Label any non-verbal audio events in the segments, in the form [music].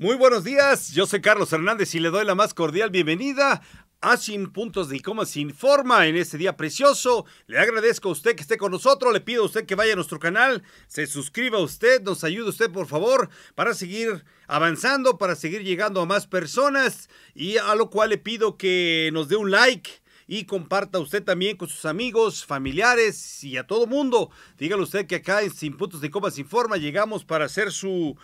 Muy buenos días, yo soy Carlos Hernández y le doy la más cordial bienvenida a Sin Puntos de Coma Sin Forma en este día precioso. Le agradezco a usted que esté con nosotros, le pido a usted que vaya a nuestro canal, se suscriba a usted, nos ayude usted por favor para seguir avanzando, para seguir llegando a más personas y a lo cual le pido que nos dé un like y comparta usted también con sus amigos, familiares y a todo mundo. Dígale usted que acá en Sin Puntos de Coma Sin Forma llegamos para hacer su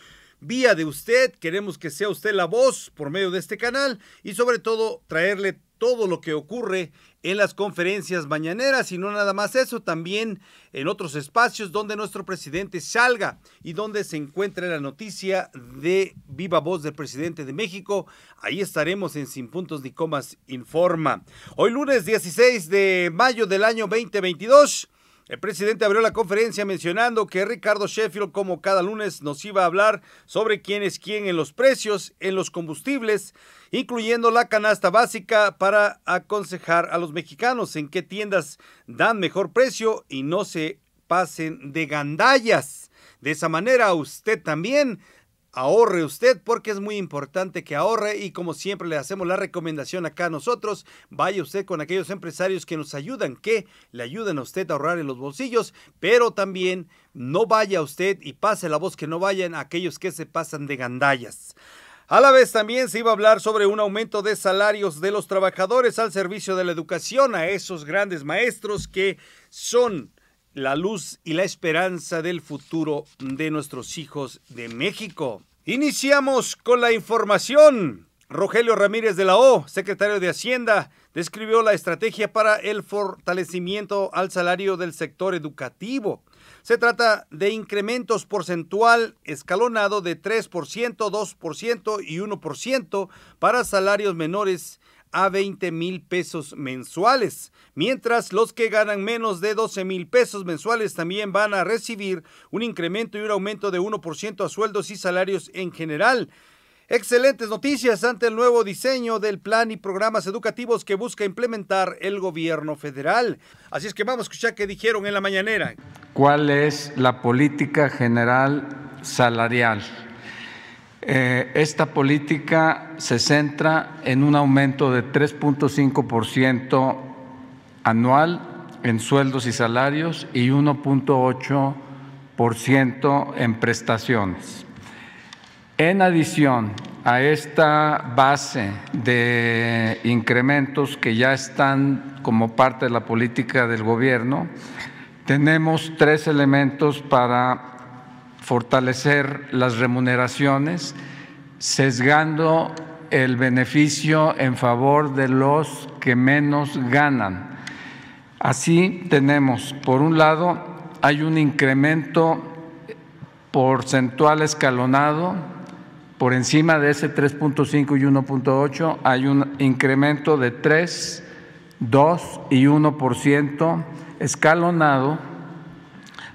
vía de usted. Queremos que sea usted la voz por medio de este canal y sobre todo traerle todo lo que ocurre en las conferencias mañaneras y no nada más eso, también en otros espacios donde nuestro presidente salga y donde se encuentre la noticia de viva voz del presidente de México. Ahí estaremos en Sin Puntos ni Comas Informa. Hoy lunes 16 de mayo del año 2022. El presidente abrió la conferencia mencionando que Ricardo Sheffield, como cada lunes, nos iba a hablar sobre quién es quién en los precios, en los combustibles, incluyendo la canasta básica para aconsejar a los mexicanos en qué tiendas dan mejor precio y no se pasen de gandallas. De esa manera usted también Ahorre usted porque es muy importante que ahorre y como siempre le hacemos la recomendación acá a nosotros, vaya usted con aquellos empresarios que nos ayudan, que le ayuden a usted a ahorrar en los bolsillos, pero también no vaya usted y pase la voz que no vayan a aquellos que se pasan de gandallas. A la vez también se iba a hablar sobre un aumento de salarios de los trabajadores al servicio de la educación, a esos grandes maestros que son la luz y la esperanza del futuro de nuestros hijos de México. Iniciamos con la información. Rogelio Ramírez de la O, secretario de Hacienda, describió la estrategia para el fortalecimiento al salario del sector educativo. Se trata de incrementos porcentual escalonado de 3%, 2% y 1% para salarios menores a 20 mil pesos mensuales, mientras los que ganan menos de 12 mil pesos mensuales también van a recibir un incremento y un aumento de 1% a sueldos y salarios en general. Excelentes noticias ante el nuevo diseño del plan y programas educativos que busca implementar el gobierno federal. Así es que vamos a escuchar qué dijeron en la mañanera. ¿Cuál es la política general salarial? Eh, esta política se centra en un aumento de 3.5% anual en sueldos y salarios y 1.8% en prestaciones. En adición a esta base de incrementos que ya están como parte de la política del gobierno, tenemos tres elementos para fortalecer las remuneraciones, sesgando el beneficio en favor de los que menos ganan. Así tenemos, por un lado, hay un incremento porcentual escalonado, por encima de ese 3.5 y 1.8 hay un incremento de 3, 2 y 1% escalonado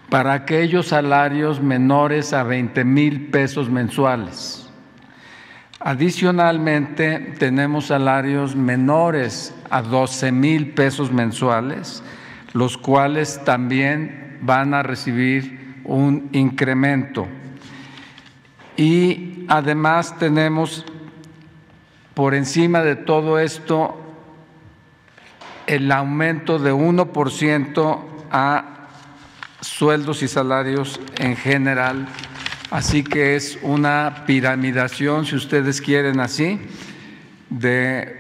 para aquellos salarios menores a 20 mil pesos mensuales. Adicionalmente, tenemos salarios menores a 12 mil pesos mensuales, los cuales también van a recibir un incremento. Y además tenemos por encima de todo esto el aumento de 1% a sueldos y salarios en general. Así que es una piramidación, si ustedes quieren así, de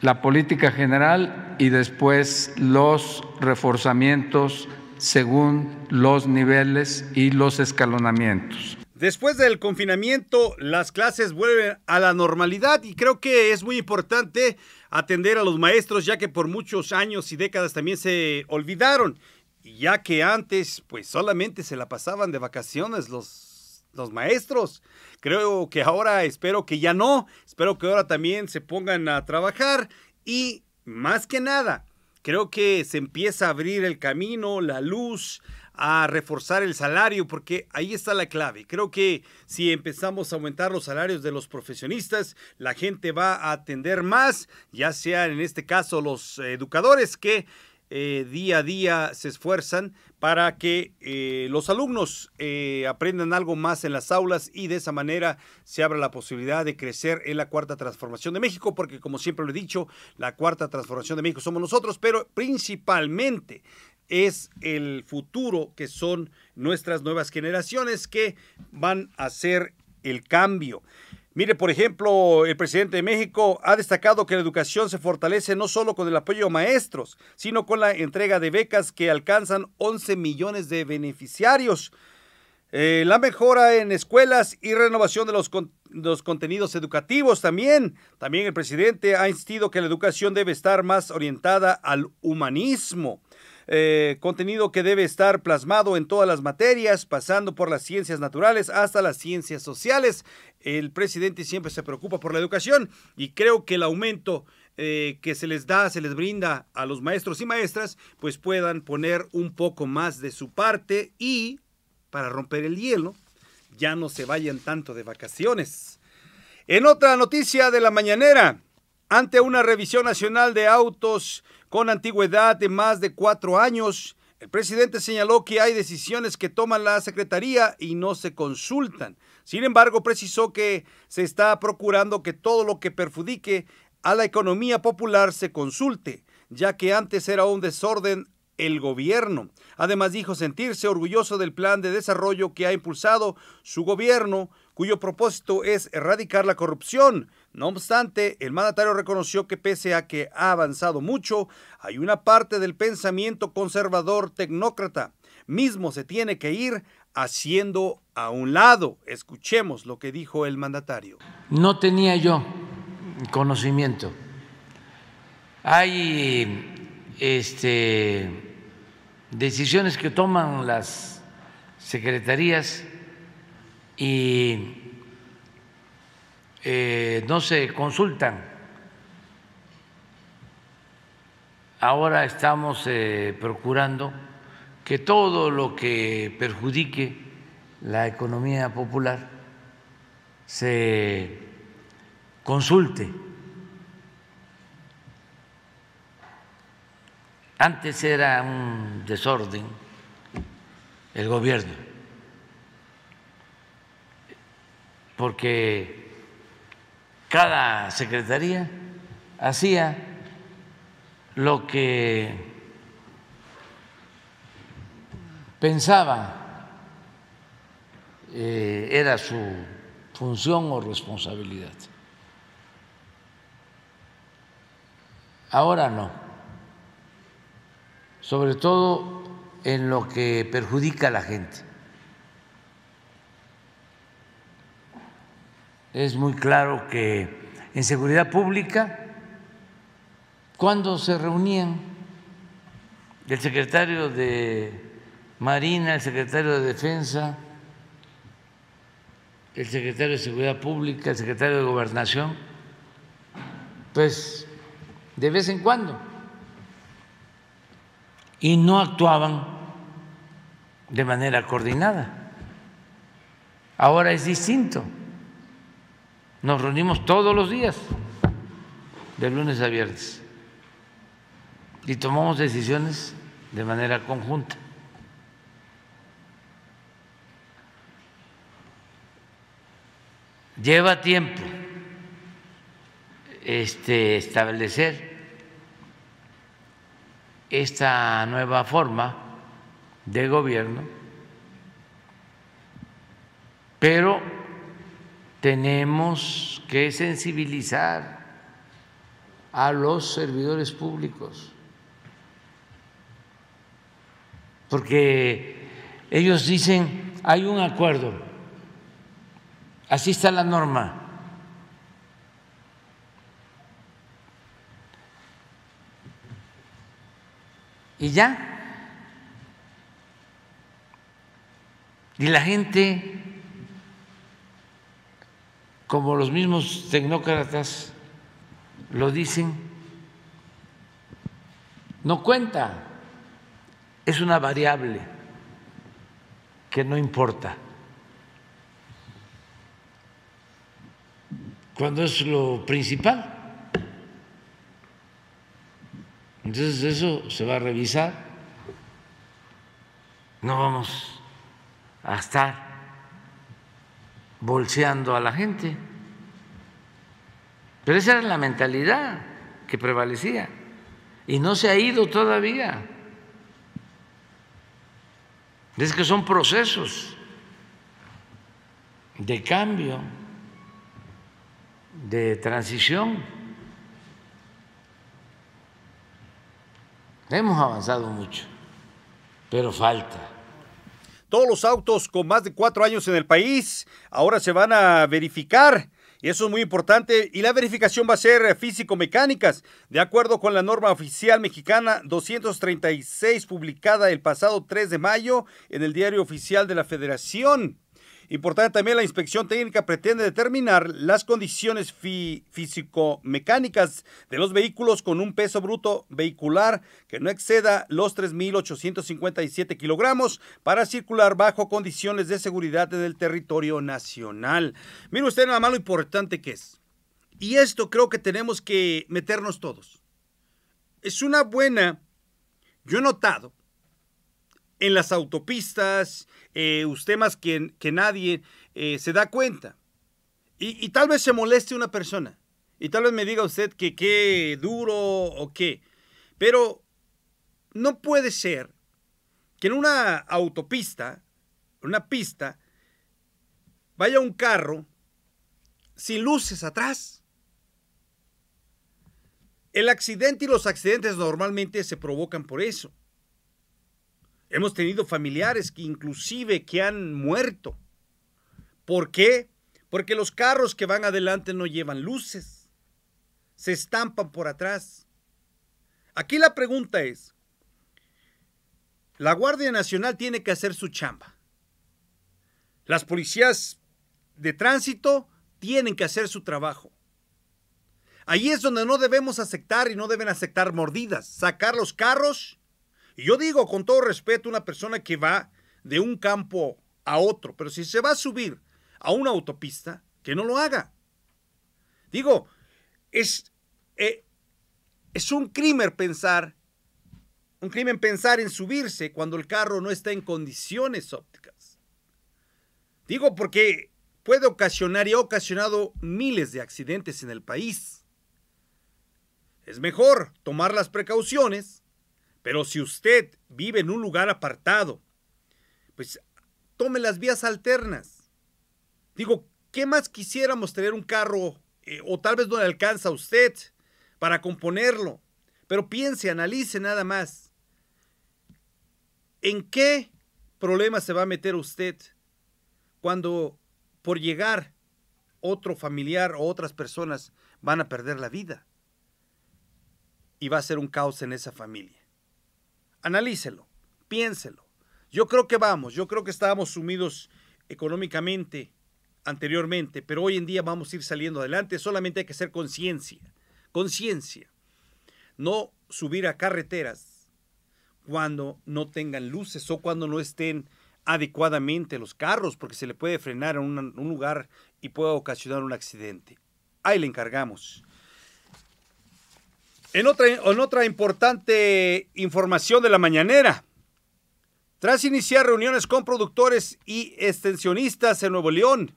la política general y después los reforzamientos según los niveles y los escalonamientos. Después del confinamiento, las clases vuelven a la normalidad y creo que es muy importante atender a los maestros, ya que por muchos años y décadas también se olvidaron ya que antes pues solamente se la pasaban de vacaciones los, los maestros. Creo que ahora, espero que ya no, espero que ahora también se pongan a trabajar y más que nada, creo que se empieza a abrir el camino, la luz, a reforzar el salario, porque ahí está la clave. Creo que si empezamos a aumentar los salarios de los profesionistas, la gente va a atender más, ya sea en este caso los educadores que eh, día a día se esfuerzan para que eh, los alumnos eh, aprendan algo más en las aulas y de esa manera se abra la posibilidad de crecer en la cuarta transformación de México, porque como siempre lo he dicho, la cuarta transformación de México somos nosotros, pero principalmente es el futuro que son nuestras nuevas generaciones que van a hacer el cambio. Mire, por ejemplo, el presidente de México ha destacado que la educación se fortalece no solo con el apoyo a maestros, sino con la entrega de becas que alcanzan 11 millones de beneficiarios. Eh, la mejora en escuelas y renovación de los, los, contenidos educativos también. También el presidente ha insistido que la educación debe estar más orientada al humanismo. Eh, contenido que debe estar plasmado en todas las materias, pasando por las ciencias naturales hasta las ciencias sociales. El presidente siempre se preocupa por la educación y creo que el aumento eh, que se les da, se les brinda a los maestros y maestras, pues puedan poner un poco más de su parte y, para romper el hielo, ya no se vayan tanto de vacaciones. En otra noticia de la mañanera, ante una revisión nacional de autos con antigüedad de más de cuatro años. El presidente señaló que hay decisiones que toma la Secretaría y no se consultan. Sin embargo, precisó que se está procurando que todo lo que perjudique a la economía popular se consulte, ya que antes era un desorden el gobierno. Además dijo sentirse orgulloso del plan de desarrollo que ha impulsado su gobierno, cuyo propósito es erradicar la corrupción, no obstante, el mandatario reconoció que pese a que ha avanzado mucho, hay una parte del pensamiento conservador tecnócrata. Mismo se tiene que ir haciendo a un lado. Escuchemos lo que dijo el mandatario. No tenía yo conocimiento. Hay este, decisiones que toman las secretarías y eh, no se consultan. Ahora estamos eh, procurando que todo lo que perjudique la economía popular se consulte. Antes era un desorden el gobierno, porque cada secretaría hacía lo que pensaba eh, era su función o responsabilidad. Ahora no, sobre todo en lo que perjudica a la gente. es muy claro que en seguridad pública, cuando se reunían el secretario de Marina, el secretario de Defensa, el secretario de Seguridad Pública, el secretario de Gobernación, pues de vez en cuando, y no actuaban de manera coordinada. Ahora es distinto. Nos reunimos todos los días, de lunes a viernes, y tomamos decisiones de manera conjunta. Lleva tiempo este, establecer esta nueva forma de gobierno, pero tenemos que sensibilizar a los servidores públicos, porque ellos dicen, hay un acuerdo, así está la norma. Y ya. Y la gente como los mismos tecnócratas lo dicen, no cuenta, es una variable que no importa. Cuando es lo principal. Entonces eso se va a revisar. No vamos a estar bolseando a la gente. Pero esa era la mentalidad que prevalecía y no se ha ido todavía. Es que son procesos de cambio, de transición. Hemos avanzado mucho, pero falta. Todos los autos con más de cuatro años en el país ahora se van a verificar. Y eso es muy importante. Y la verificación va a ser eh, físico-mecánicas, de acuerdo con la norma oficial mexicana 236, publicada el pasado 3 de mayo en el Diario Oficial de la Federación. Importante también, la inspección técnica pretende determinar las condiciones físico-mecánicas de los vehículos con un peso bruto vehicular que no exceda los 3.857 kilogramos para circular bajo condiciones de seguridad del el territorio nacional. Mire usted nada más lo importante que es. Y esto creo que tenemos que meternos todos. Es una buena... Yo he notado en las autopistas, eh, usted más que, nadie eh, se da cuenta. Y, y, tal vez se moleste una persona. Y tal vez me diga usted que qué duro o qué. Pero no puede ser que en una autopista, una pista, vaya un carro sin luces atrás. El accidente y los accidentes normalmente se provocan por eso. Hemos tenido familiares que inclusive que han muerto. ¿Por qué? Porque los carros que van adelante no llevan luces. Se estampan por atrás. Aquí la pregunta es, la Guardia Nacional tiene que hacer su chamba. Las policías de tránsito tienen que hacer su trabajo. Ahí es donde no debemos aceptar y no deben aceptar mordidas, sacar los carros y yo digo con todo respeto, una persona que va de un campo a otro, pero si se va a subir a una autopista, que no lo haga. Digo, es, eh, es un crimen pensar, un crimen pensar en subirse cuando el carro no está en condiciones ópticas. Digo porque puede ocasionar y ha ocasionado miles de accidentes en el país. Es mejor tomar las precauciones pero si usted vive en un lugar apartado, pues tome las vías alternas. Digo, ¿qué más quisiéramos tener un carro eh, o tal vez no le alcanza a usted para componerlo? Pero piense, analice nada más. ¿En qué problema se va a meter usted cuando por llegar otro familiar o otras personas van a perder la vida? Y va a ser un caos en esa familia analícelo, piénselo. Yo creo que vamos, yo creo que estábamos sumidos económicamente anteriormente, pero hoy en día vamos a ir saliendo adelante, solamente hay que ser conciencia, conciencia. No subir a carreteras cuando no tengan luces o cuando no estén adecuadamente los carros, porque se le puede frenar en un, lugar y puede ocasionar un accidente. Ahí le encargamos. En otra, en otra importante información de la mañanera, tras iniciar reuniones con productores y extensionistas en Nuevo León,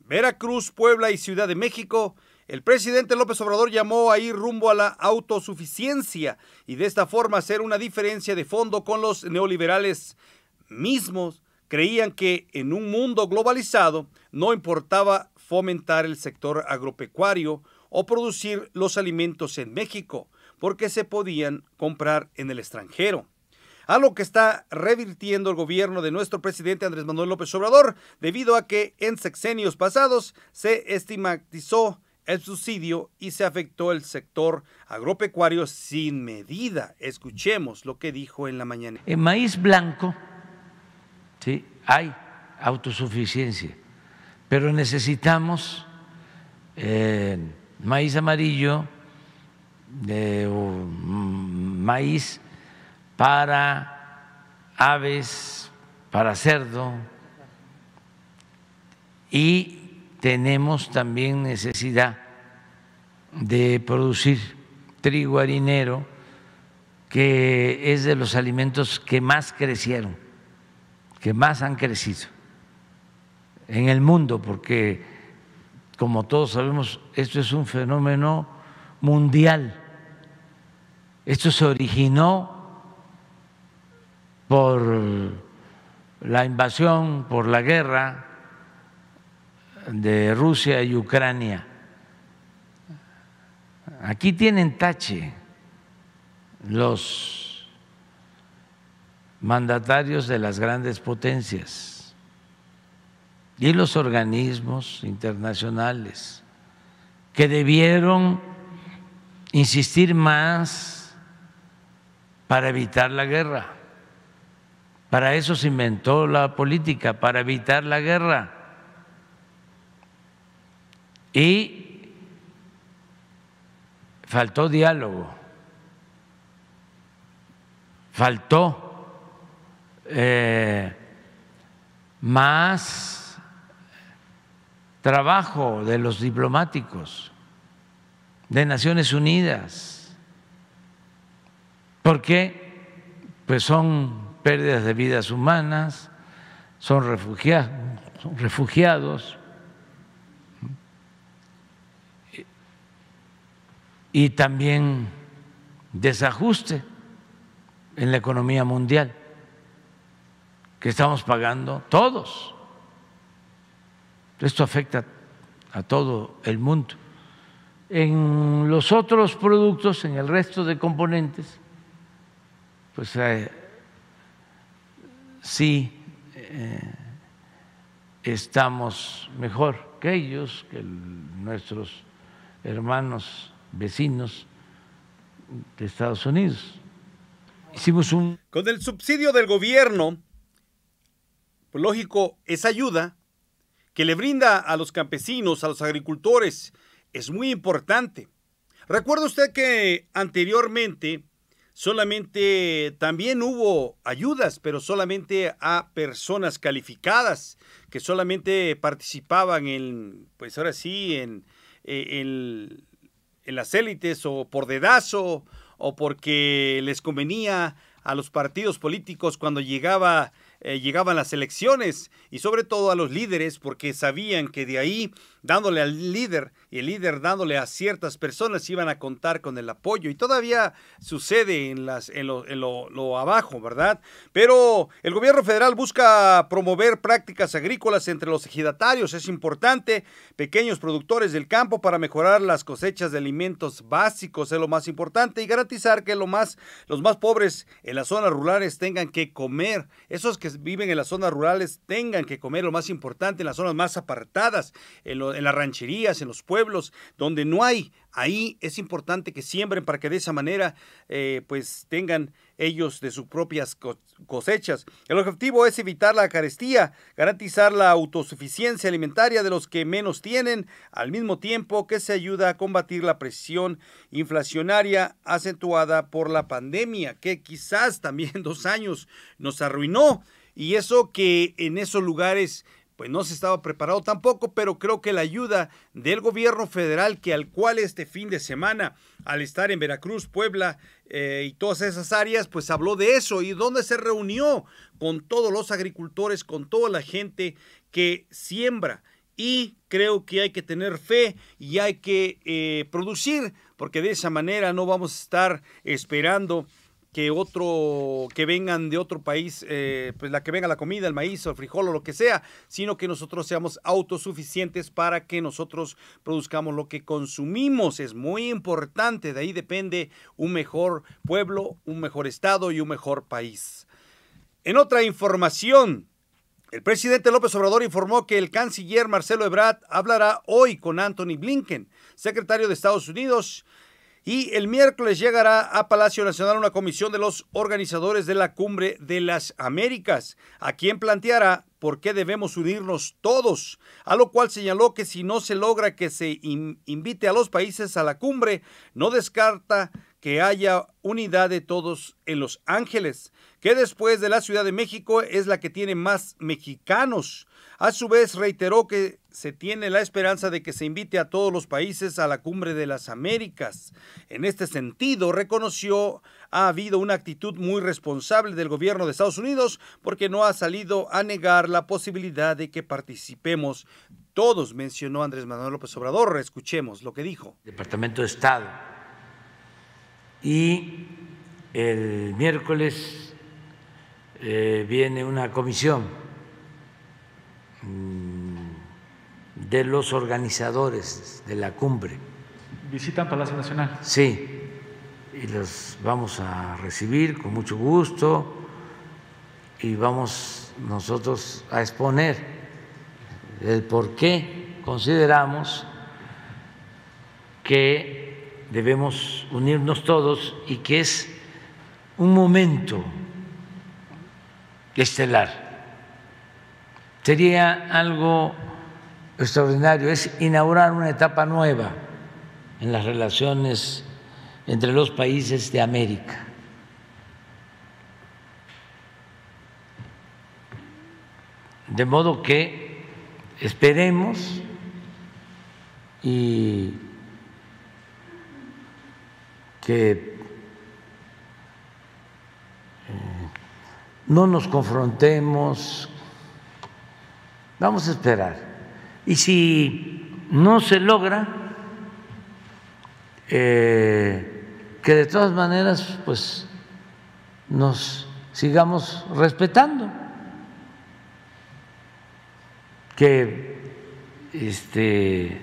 Veracruz, Puebla y Ciudad de México, el presidente López Obrador llamó a ir rumbo a la autosuficiencia y de esta forma hacer una diferencia de fondo con los neoliberales mismos. Creían que en un mundo globalizado no importaba fomentar el sector agropecuario o producir los alimentos en México porque se podían comprar en el extranjero. A lo que está revirtiendo el gobierno de nuestro presidente Andrés Manuel López Obrador, debido a que en sexenios pasados se estigmatizó el subsidio y se afectó el sector agropecuario sin medida. Escuchemos lo que dijo en la mañana. En maíz blanco ¿sí? hay autosuficiencia, pero necesitamos eh, maíz amarillo, de maíz para aves, para cerdo y tenemos también necesidad de producir trigo harinero, que es de los alimentos que más crecieron, que más han crecido en el mundo, porque como todos sabemos, esto es un fenómeno mundial esto se originó por la invasión, por la guerra de Rusia y Ucrania. Aquí tienen tache los mandatarios de las grandes potencias y los organismos internacionales que debieron insistir más para evitar la guerra. Para eso se inventó la política, para evitar la guerra. Y faltó diálogo, faltó eh, más trabajo de los diplomáticos de Naciones Unidas porque pues son pérdidas de vidas humanas, son son refugiados y también desajuste en la economía mundial que estamos pagando todos. Esto afecta a todo el mundo. En los otros productos, en el resto de componentes, pues eh, sí eh, estamos mejor que ellos, que nuestros hermanos vecinos de Estados Unidos. Hicimos un... Con el subsidio del gobierno, pues lógico, esa ayuda que le brinda a los campesinos, a los agricultores, es muy importante. Recuerda usted que anteriormente Solamente también hubo ayudas, pero solamente a personas calificadas que solamente participaban en, pues ahora sí, en, eh, las élites o por dedazo o porque les convenía a los partidos políticos cuando llegaba, eh, llegaban las elecciones y sobre todo a los líderes porque sabían que de ahí, dándole al líder, el líder dándole a ciertas personas iban a contar con el apoyo. Y todavía sucede en, las, en, lo, abajo, ¿verdad? Pero el gobierno federal busca promover prácticas agrícolas entre los ejidatarios. Es importante, pequeños productores del campo para mejorar las cosechas de alimentos básicos es lo más importante y garantizar que lo más, los más pobres en las zonas rurales tengan que comer. Esos que viven en las zonas rurales tengan que comer lo más importante en las zonas más apartadas, en las rancherías, en los pueblos donde no hay. Ahí es importante que siembren para que de esa manera eh, pues tengan ellos de sus propias cosechas. El objetivo es evitar la carestía, garantizar la autosuficiencia alimentaria de los que menos tienen, al mismo tiempo que se ayuda a combatir la presión inflacionaria acentuada por la pandemia, que quizás también [laughs] dos años nos arruinó. Y eso que en esos lugares pues no se estaba preparado tampoco, pero creo que la ayuda del gobierno federal, que al cual este fin de semana, al estar en Veracruz, Puebla eh, y todas esas áreas, pues habló de eso y donde se reunió con todos los agricultores, con toda la gente que siembra. Y creo que hay que tener fe y hay que eh, producir, porque de esa manera no vamos a estar esperando que otro, que vengan de otro país, eh, pues la que venga la comida, el maíz, o el frijol o lo que sea, sino que nosotros seamos autosuficientes para que nosotros produzcamos lo que consumimos. Es muy importante, de ahí depende un mejor pueblo, un mejor estado y un mejor país. En otra información, el presidente López Obrador informó que el canciller Marcelo Ebrard hablará hoy con Anthony Blinken, secretario de Estados Unidos, y el miércoles llegará a Palacio Nacional una comisión de los organizadores de la Cumbre de las Américas, a quien planteará por qué debemos unirnos todos, a lo cual señaló que si no se logra que se invite a los países a la cumbre, no descarta que haya unidad de todos en Los Ángeles, que después de la Ciudad de México es la que tiene más mexicanos. A su vez reiteró que se tiene la esperanza de que se invite a todos los países a la cumbre de las Américas. En este sentido, reconoció ha habido una actitud muy responsable del gobierno de Estados Unidos porque no ha salido a negar la posibilidad de que participemos todos, mencionó Andrés Manuel López Obrador. Escuchemos lo que dijo. Departamento de Estado y el miércoles eh, viene una comisión mm, de los organizadores de la cumbre. ¿Visitan Palacio Nacional? Sí, y los vamos a recibir con mucho gusto y vamos nosotros a exponer el por qué consideramos que debemos unirnos todos y que es un momento estelar. Sería algo extraordinario, es inaugurar una etapa nueva en las relaciones entre los países de América. De modo que esperemos y que eh, no nos confrontemos, vamos a esperar. Y si no se logra, eh, que de todas maneras, pues nos sigamos respetando, que este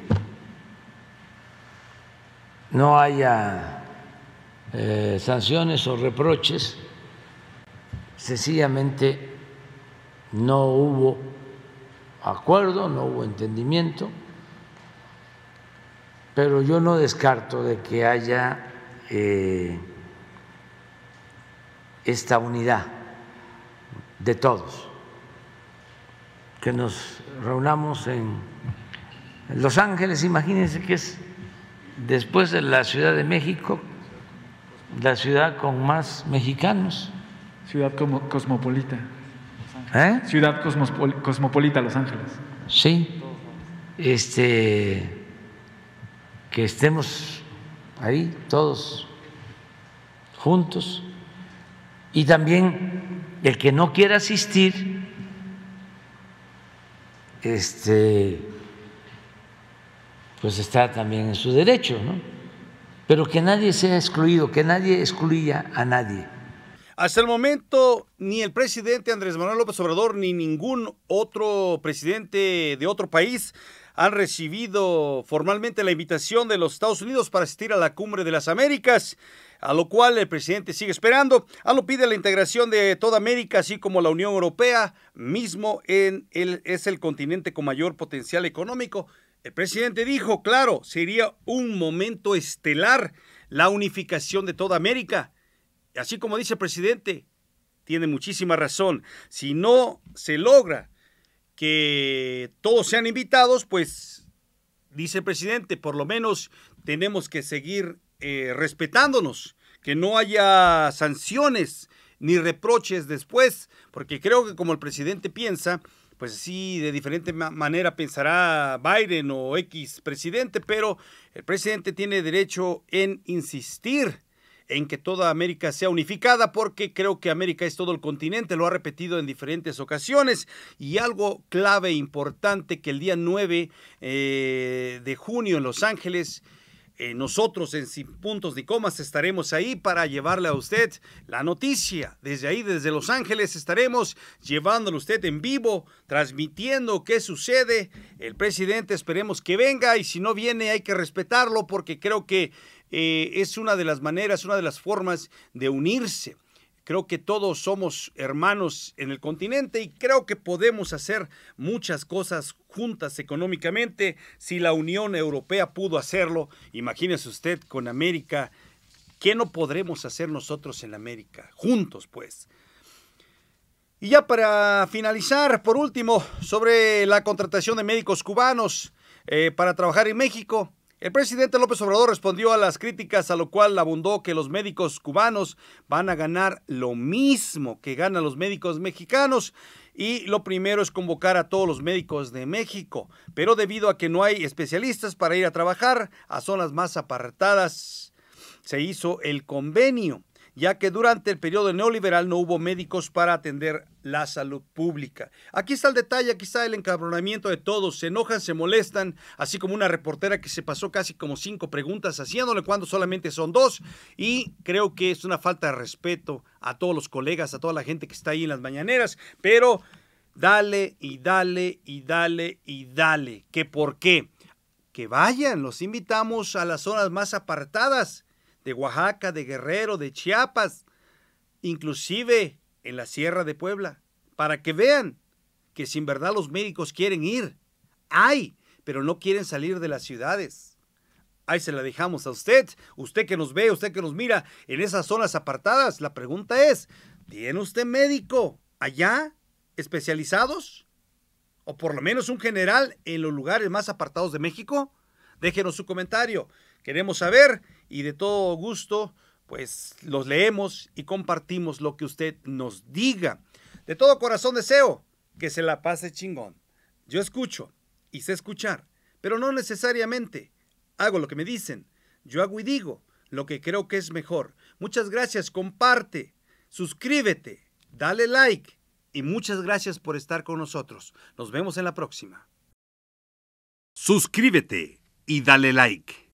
no haya eh, sanciones o reproches, sencillamente no hubo acuerdo, no hubo entendimiento, pero yo no descarto de que haya eh, esta unidad de todos, que nos reunamos en Los Ángeles, imagínense que es después de la Ciudad de México, la ciudad con más mexicanos. Ciudad cosmopolita. ¿Eh? Ciudad cosmopolita, Los Ángeles. Sí. Este, que estemos ahí todos juntos. Y también el que no quiera asistir, este, pues está también en su derecho, ¿no? pero que nadie sea excluido, que nadie excluya a nadie. Hasta el momento, ni el presidente Andrés Manuel López Obrador ni ningún otro presidente de otro país han recibido formalmente la invitación de los Estados Unidos para asistir a la Cumbre de las Américas, a lo cual el presidente sigue esperando. A ah, lo pide la integración de toda América, así como la Unión Europea, mismo en el, es el continente con mayor potencial económico. El presidente dijo, claro, sería un momento estelar la unificación de toda América. Así como dice el presidente, tiene muchísima razón. Si no se logra que todos sean invitados, pues, dice el presidente, por lo menos tenemos que seguir eh, respetándonos, que no haya sanciones ni reproches después, porque creo que como el presidente piensa, pues sí, de diferente manera pensará Biden o X presidente, pero el presidente tiene derecho en insistir en que toda América sea unificada, porque creo que América es todo el continente, lo ha repetido en diferentes ocasiones, y algo clave e importante que el día 9 eh, de junio en Los Ángeles, eh, nosotros en Sin Puntos ni Comas estaremos ahí para llevarle a usted la noticia. Desde ahí, desde Los Ángeles, estaremos llevándole a usted en vivo, transmitiendo qué sucede. El presidente esperemos que venga y si no viene hay que respetarlo porque creo que eh, es una de las maneras, una de las formas de unirse. Creo que todos somos hermanos en el continente y creo que podemos hacer muchas cosas juntas económicamente. Si la Unión Europea pudo hacerlo, imagínese usted con América, ¿qué no podremos hacer nosotros en América? Juntos, pues. Y ya para finalizar, por último, sobre la contratación de médicos cubanos eh, para trabajar en México, el presidente López Obrador respondió a las críticas, a lo cual abundó que los médicos cubanos van a ganar lo mismo que ganan los médicos mexicanos. Y lo primero es convocar a todos los médicos de México. Pero debido a que no hay especialistas para ir a trabajar a zonas más apartadas, se hizo el convenio ya que durante el periodo neoliberal no hubo médicos para atender la salud pública. Aquí está el detalle, aquí está el encabronamiento de todos. Se enojan, se molestan, así como una reportera que se pasó casi como cinco preguntas haciéndole cuando solamente son dos. Y creo que es una falta de respeto a todos los colegas, a toda la gente que está ahí en las mañaneras. Pero dale y dale y dale y dale. ¿Qué por qué? Que vayan, los invitamos a las zonas más apartadas de Oaxaca, de Guerrero, de Chiapas, inclusive en la Sierra de Puebla, para que vean que sin verdad los médicos quieren ir. Hay, pero no quieren salir de las ciudades. Ahí se la dejamos a usted, usted que nos ve, usted que nos mira en esas zonas apartadas. La pregunta es, ¿tiene usted médico allá especializados? ¿O por lo menos un general en los lugares más apartados de México? Déjenos su comentario queremos saber y de todo gusto, pues los leemos y compartimos lo que usted nos diga. De todo corazón deseo que se la pase chingón. Yo escucho y sé escuchar, pero no necesariamente hago lo que me dicen. Yo hago y digo lo que creo que es mejor. Muchas gracias, comparte, suscríbete, dale like y muchas gracias por estar con nosotros. Nos vemos en la próxima. Suscríbete y dale like.